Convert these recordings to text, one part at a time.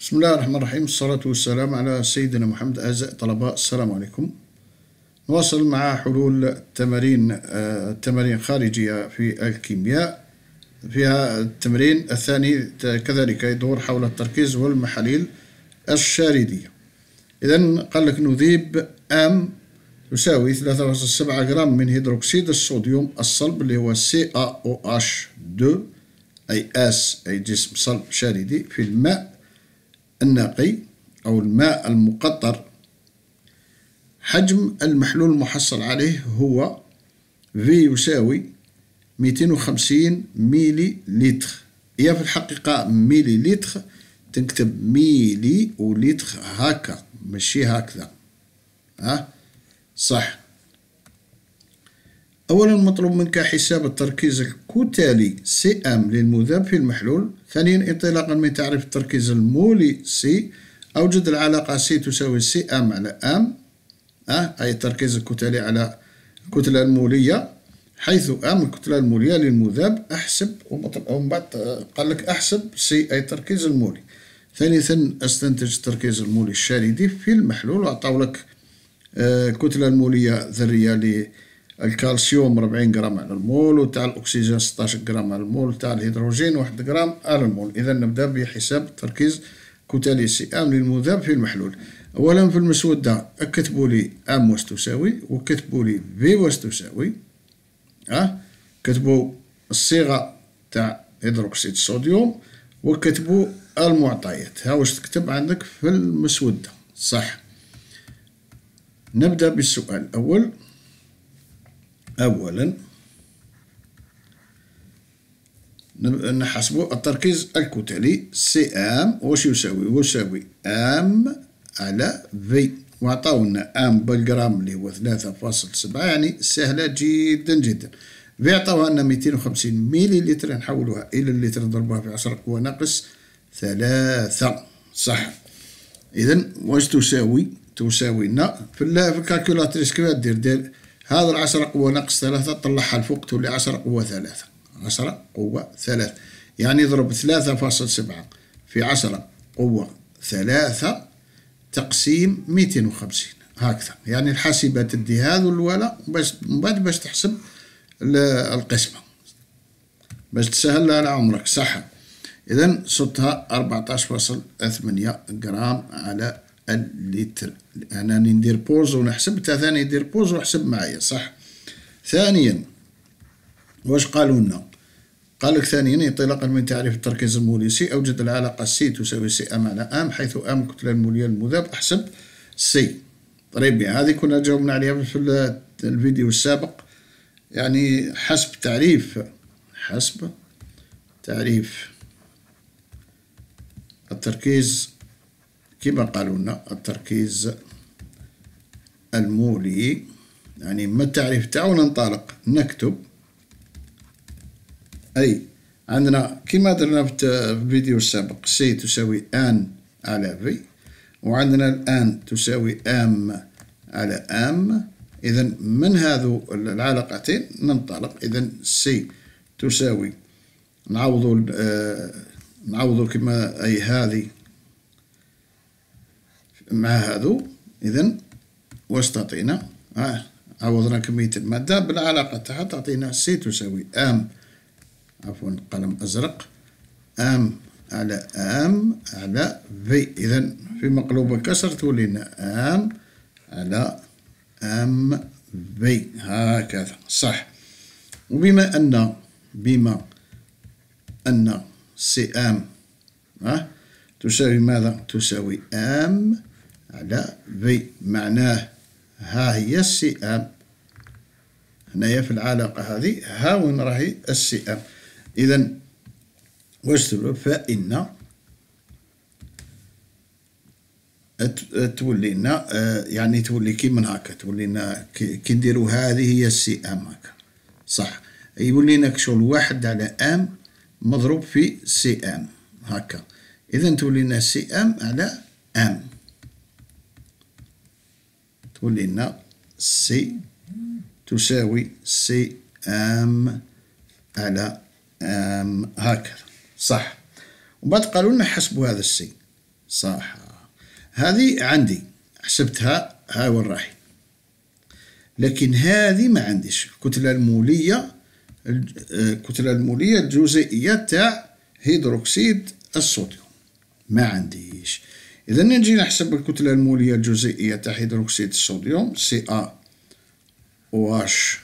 بسم الله الرحمن الرحيم الصلاة والسلام على سيدنا محمد أعزائي الطلباء السلام عليكم نواصل مع حلول تمارين التمارين آه، خارجية في الكيمياء فيها التمرين الثاني كذلك يدور حول التركيز والمحاليل الشاردية إذا قال لك نذيب أم يساوي 3.7 غرام من هيدروكسيد الصوديوم الصلب اللي هو CaOH2 أي اس أي جسم صلب شاردي في الماء النقي أو الماء المقطر حجم المحلول المحصل عليه هو V يساوي 250 ميلي لتر هي في الحقيقة ميلي لتر تنكتب ميلي وليتر هكا ماشي هكذا ها صح أولا مطلوب منك حساب التركيز الكتلي سي أم للمذاب في المحلول ثانيا انطلاقا من تعريف التركيز المولي سي أوجد العلاقة سي تساوي سي أم على أم أه؟ أي التركيز الكتلي على الكتلة المولية حيث أم الكتلة المولية للمذاب أحسب ومن بعد آه، قال لك أحسب سي أي التركيز المولي ثالثا استنتج التركيز المولي الشاردي في المحلول وعطاو لك الكتلة آه، المولية ذرية لي الكالسيوم 40 غرام على المول وتاع الاكسجين 16 غرام على المول تاع الهيدروجين 1 غرام على المول اذا نبدا بحساب التركيز كتالي سي ام للمذاب في المحلول اولا في المسوده كتبوا لي ام واش تساوي وكتبوا لي في واش تساوي اه كتبوا الصيغه تاع هيدروكسيد الصوديوم وكتبوا المعطيات ها واش تكتب عندك في المسوده صح نبدا بالسؤال الاول أولا نحسبوا التركيز الكتلي سي ام واش يساوي يساوي ام على في وعطاونا ام بالجرام اللي هو ثلاثة فاصل سبعة يعني سهلة جدا جدا في عطاوها لنا ميتين وخمسين ميلي لتر نحولوها إلى اللتر نضربوها في عشرة وناقص ثلاثة صح إذا واش تساوي تساوي لنا في الكالكولاتريس كيف دير دير هذا العشرة قوة ناقص ثلاثة طلعها لفوق تولي عشرة قوة ثلاثة عشرة قوة ثلاثة يعني ضرب ثلاثة فاصل سبعة في عشرة قوة ثلاثة تقسيم ميتين وخمسين هكذا يعني الحاسبة تدي هذا الولا باش من بعد باش تحسب القسمة باش تسهل على عمرك صح إذا صدها أربعتاش فاصل ثمانية غرام على اللتر أنا ندير بوز ونحسب تا ثاني يدير بوز وحسب معايا صح ثانيا واش قالوا لنا قال لك ثانيا انطلاقا من تعريف التركيز الموليسي أوجد العلاقة سي تساوي سي أم على أم حيث أم كتلة المولية المذاب أحسب سي طيب يعني هذه كنا جاوبنا عليها في الفيديو السابق يعني حسب تعريف حسب تعريف التركيز كما قالوا لنا التركيز المولي يعني ما التعريف تاعو ننطلق نكتب أي عندنا كما درنا في الفيديو السابق سي تساوي ان على في وعندنا الان تساوي ام على ام إذا من هذو العلاقتين ننطلق إذا سي تساوي نعوضو آه، نعوضوا نعوضو كما أي هذه مع هذو إذا واش تعطينا آه. عوضنا كمية المادة بالعلاقة تاعها تعطينا سي تساوي أم عفوا قلم أزرق أم على أم على في إذا في مقلوبة كسر تولينا أم على أم في هكذا صح وبما أن بما أن سي أم أه؟ تساوي ماذا؟ تساوي أم على في معناه ها هي السئام هنايا في العلاقة هذه ها وين راهي السئام إذا واش تبلو فإن تولي لنا آه، يعني تولي كي من هكا تولي لنا كي نديرو هذه هي السئام هكا صح يولي لنا كشغل واحد على ام مضروب في سي ام هكا اذا تولي لنا سي ام على ام تقول لنا سي تساوي سي ام على ام هكذا صح وبعد بعد قالوا لنا حسبوا هذا السي صح هذه عندي حسبتها ها وين والراحي لكن هذه ما عنديش الكتلة المولية الكتلة المولية الجزيئية تاع هيدروكسيد الصوديوم ما عنديش إذا نجي نحسب الكتلة المولية الجزيئية تاع هيدروكسيد الصوديوم سي أ أو أش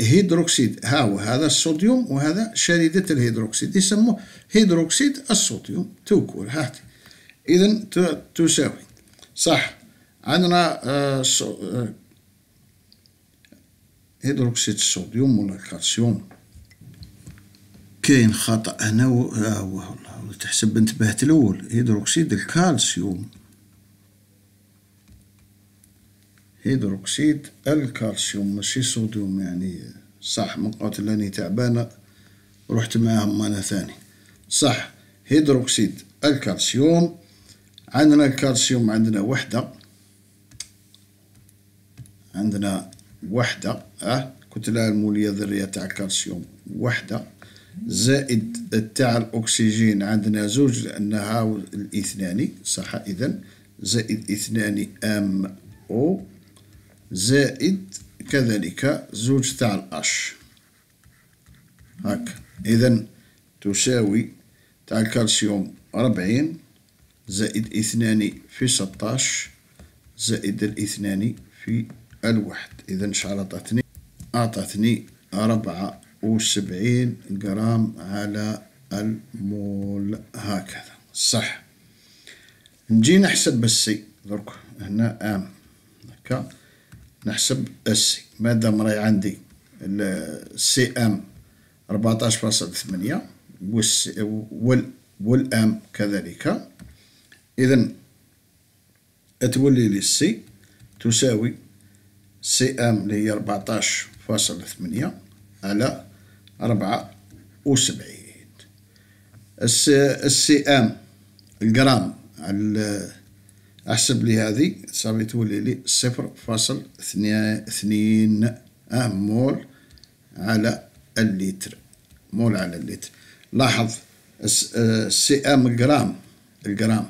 هيدروكسيد هو هذا الصوديوم وهذا شريدة الهيدروكسيد يسموه هيدروكسيد الصوديوم توكول هاتي إذا تساوي صح عندنا آه، آه، هيدروكسيد الصوديوم ولا الكالسيوم كاين خطأ هنا هو تحسب انتبهت الأول هيدروكسيد الكالسيوم هيدروكسيد الكالسيوم ماشي صوديوم يعني صح من لاني تعبانة رحت معاهم أنا ثاني صح هيدروكسيد الكالسيوم عندنا الكالسيوم عندنا وحدة عندنا وحدة أه كتلة المولية الذرية تاع الكالسيوم وحدة زائد تاع الأكسجين عندنا زوج لأنها الاثنان صح إذا زائد اثنان أم أو زائد كذلك زوج تاع الأش هكا إذا تساوي تاع الكالسيوم ربعين زائد اثنان في ستاش زائد الاثنان في الواحد إذا شحال عطاتني عطاتني ربعة وسبعين جرام على المول هكذا صح نجي نحسب السي درك هنا ام هكا نحسب السي مادام راهي عندي السي ام 14.8 فاصل وال والام كذلك اذا تولي لي السي تساوي سي ام اللي هي 14.8 فاصل على أربعة وسبعين ام الجرام على أحسب لي هذه صافي تولي لي صفر فاصل اثنين آه مول على اللتر مول على اللتر لاحظ السي ام الجرام الجرام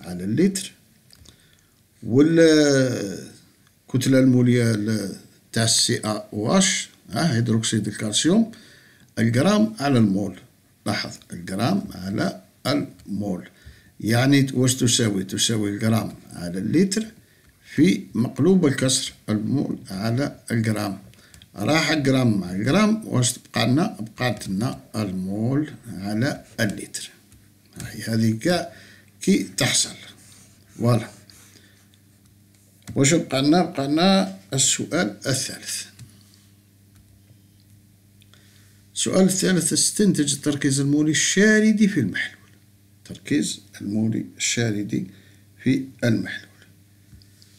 على اللتر والكتلة المولية تاع السي ا واش هيدروكسيد الكالسيوم الجرام على المول لاحظ الجرام على المول يعني واش تساوي تساوي الجرام على اللتر في مقلوب الكسر المول على الجرام راح الجرام مع الجرام واش تبقى لنا بقات لنا المول على اللتر هاي هذه كا كي تحصل فوالا واش بقى لنا بقى لنا السؤال الثالث السؤال الثالث استنتج التركيز المولي الشاردي في المحلول تركيز المولي الشاردي في المحلول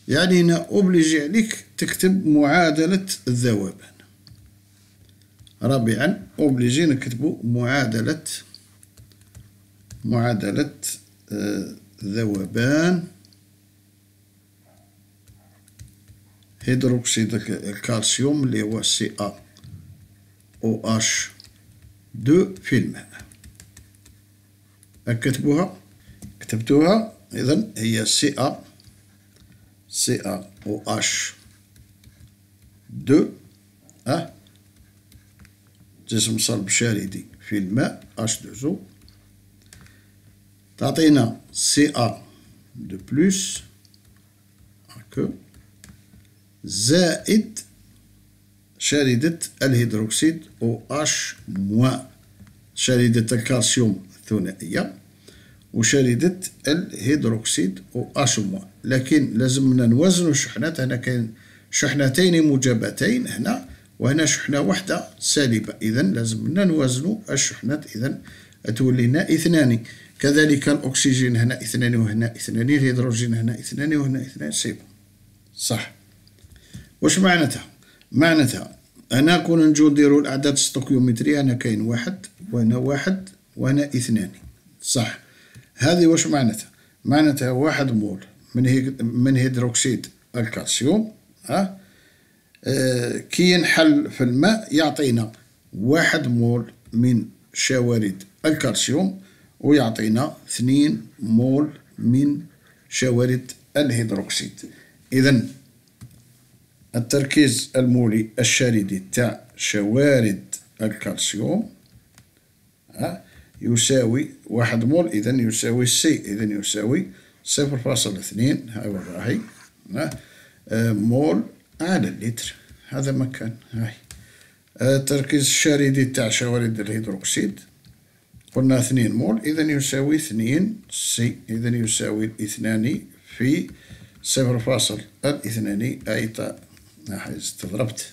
يعني هنا أوبليجي عليك تكتب معادلة الذوبان رابعا أوبليجي نكتبو معادلة معادلة آه، ذوبان هيدروكسيد الكالسيوم اللي هو سي أ OH 2 في الماء أكتبوها كتبتوها إذا هي CA CaOH 2 أه جسم صلب شاردي في الماء H2O تعطينا CA دو بلوس que زائد شاردة الهيدروكسيد أش موا شاردة الكالسيوم الثنائية وشاردة الهيدروكسيد أش موا لكن لازمنا نوزن الشحنات هنا كاين شحنتين موجبتين هنا وهنا شحنة واحدة سالبة إذا لازمنا نوازنوا الشحنات إذا تولينا اثنان كذلك الأكسجين هنا اثنان وهنا اثنان الهيدروجين هنا اثنان وهنا اثنان سيبو صح واش معناتها معناتها هنا كون نجو نديرو الاعداد الستوكيومتريه هنا كاين واحد وهنا واحد وهنا اثنان صح هذه واش معناتها معناتها واحد مول من من هيدروكسيد الكالسيوم ها أه كي ينحل في الماء يعطينا واحد مول من شوارد الكالسيوم ويعطينا اثنين مول من شوارد الهيدروكسيد إذا التركيز المولي الشريدي تاع شوارد الكالسيوم يساوي واحد مول إذا يساوي سي إذا يساوي صفر فاصل اثنين هاي وراهي آه، مول على اللتر هذا مكان هاي آه، التركيز الشريدي تاع شوارد الهيدروكسيد قلنا اثنين مول إذا يساوي اثنين سي إذا يساوي اثنان في صفر فاصل الاثنان أيتا استغربت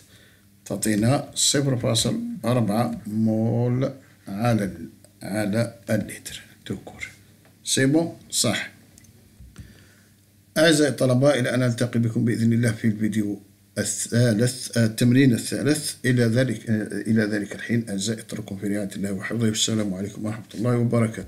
تعطينا صفر فاصل أربعة مول على على اللتر تذكر سيبو صح أعزائي الطلبة إلى أن ألتقي بكم بإذن الله في الفيديو الثالث آه، التمرين الثالث إلى ذلك إلى ذلك الحين أعزائي اترككم في رعاية الله وحفظه والسلام عليكم ورحمة الله وبركاته